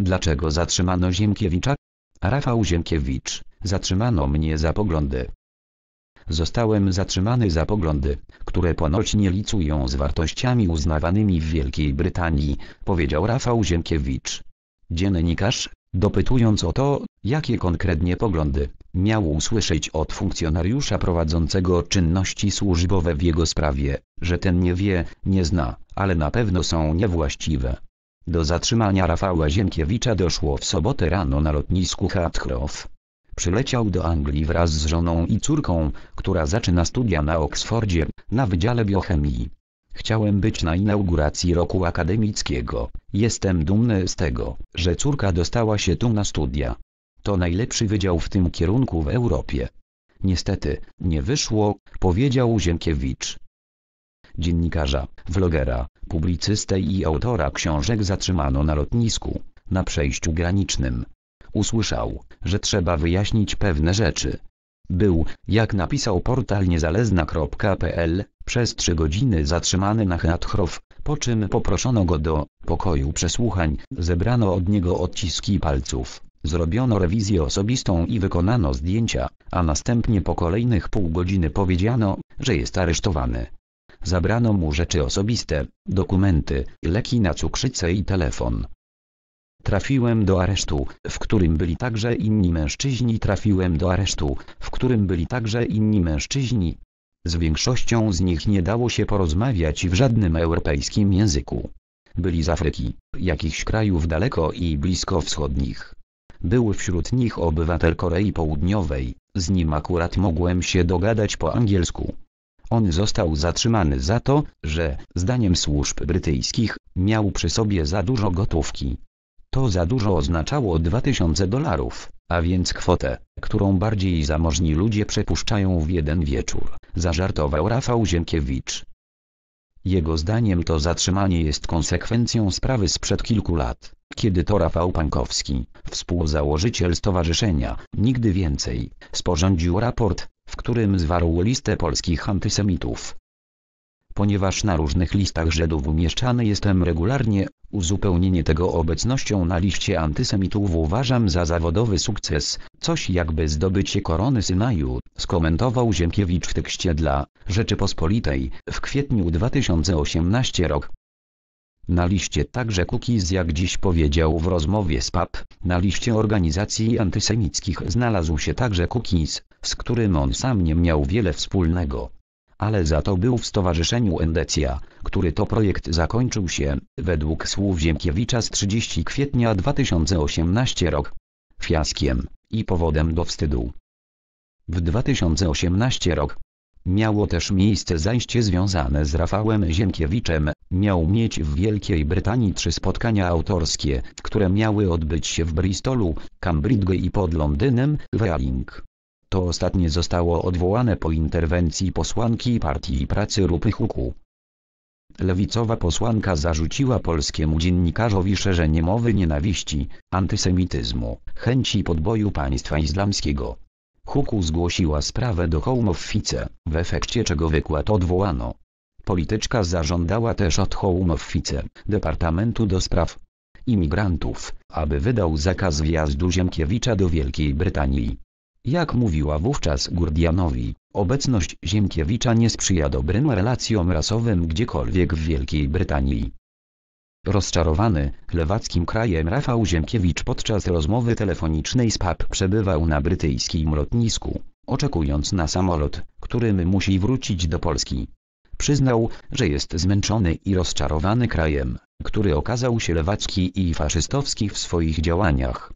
Dlaczego zatrzymano Ziemkiewicza? Rafał Ziemkiewicz, zatrzymano mnie za poglądy. Zostałem zatrzymany za poglądy, które ponoć nie licują z wartościami uznawanymi w Wielkiej Brytanii, powiedział Rafał Ziemkiewicz. Dziennikarz, dopytując o to, jakie konkretnie poglądy, miał usłyszeć od funkcjonariusza prowadzącego czynności służbowe w jego sprawie, że ten nie wie, nie zna, ale na pewno są niewłaściwe. Do zatrzymania Rafała Ziemkiewicza doszło w sobotę rano na lotnisku Hatchrow. Przyleciał do Anglii wraz z żoną i córką, która zaczyna studia na Oksfordzie, na Wydziale Biochemii. Chciałem być na inauguracji roku akademickiego. Jestem dumny z tego, że córka dostała się tu na studia. To najlepszy wydział w tym kierunku w Europie. Niestety, nie wyszło, powiedział Ziemkiewicz dziennikarza, vlogera, publicystę i autora książek zatrzymano na lotnisku, na przejściu granicznym. Usłyszał, że trzeba wyjaśnić pewne rzeczy. Był, jak napisał portal niezależna.pl, przez trzy godziny zatrzymany na Hadchrow, po czym poproszono go do pokoju przesłuchań, zebrano od niego odciski palców, zrobiono rewizję osobistą i wykonano zdjęcia, a następnie po kolejnych pół godziny powiedziano, że jest aresztowany. Zabrano mu rzeczy osobiste, dokumenty, leki na cukrzycę i telefon. Trafiłem do aresztu, w którym byli także inni mężczyźni. Trafiłem do aresztu, w którym byli także inni mężczyźni. Z większością z nich nie dało się porozmawiać w żadnym europejskim języku. Byli z Afryki, jakichś krajów daleko i blisko wschodnich. Był wśród nich obywatel Korei Południowej, z nim akurat mogłem się dogadać po angielsku. On został zatrzymany za to, że, zdaniem służb brytyjskich, miał przy sobie za dużo gotówki. To za dużo oznaczało 2000 dolarów, a więc kwotę, którą bardziej zamożni ludzie przepuszczają w jeden wieczór, zażartował Rafał Ziemkiewicz. Jego zdaniem to zatrzymanie jest konsekwencją sprawy sprzed kilku lat, kiedy to Rafał Pankowski, współzałożyciel stowarzyszenia Nigdy Więcej, sporządził raport, w którym zwarł listę polskich antysemitów. Ponieważ na różnych listach Żydów umieszczany jestem regularnie, uzupełnienie tego obecnością na liście antysemitów uważam za zawodowy sukces, coś jakby zdobycie korony Synaju, skomentował Ziemkiewicz w tekście dla Rzeczypospolitej w kwietniu 2018 rok. Na liście także Kukiz jak dziś powiedział w rozmowie z PAP, na liście organizacji antysemickich znalazł się także Kukiz, z którym on sam nie miał wiele wspólnego. Ale za to był w Stowarzyszeniu Endecja, który to projekt zakończył się, według słów Ziemkiewicza z 30 kwietnia 2018 rok, fiaskiem i powodem do wstydu. W 2018 rok miało też miejsce zajście związane z Rafałem Ziemkiewiczem, miał mieć w Wielkiej Brytanii trzy spotkania autorskie, które miały odbyć się w Bristolu, Cambridge i pod Londynem, Welling. To ostatnie zostało odwołane po interwencji posłanki Partii Pracy Rupy Huku. Lewicowa posłanka zarzuciła polskiemu dziennikarzowi szerzenie mowy nienawiści, antysemityzmu, chęci podboju państwa islamskiego. Huku zgłosiła sprawę do Home Office, w efekcie czego wykład odwołano. Polityczka zażądała też od Home Office, Departamentu do Spraw Imigrantów, aby wydał zakaz wjazdu Ziemkiewicza do Wielkiej Brytanii. Jak mówiła wówczas Gurdianowi, obecność Ziemkiewicza nie sprzyja dobrym relacjom rasowym gdziekolwiek w Wielkiej Brytanii. Rozczarowany lewackim krajem Rafał Ziemkiewicz podczas rozmowy telefonicznej z PAP przebywał na brytyjskim lotnisku, oczekując na samolot, którym musi wrócić do Polski. Przyznał, że jest zmęczony i rozczarowany krajem, który okazał się lewacki i faszystowski w swoich działaniach.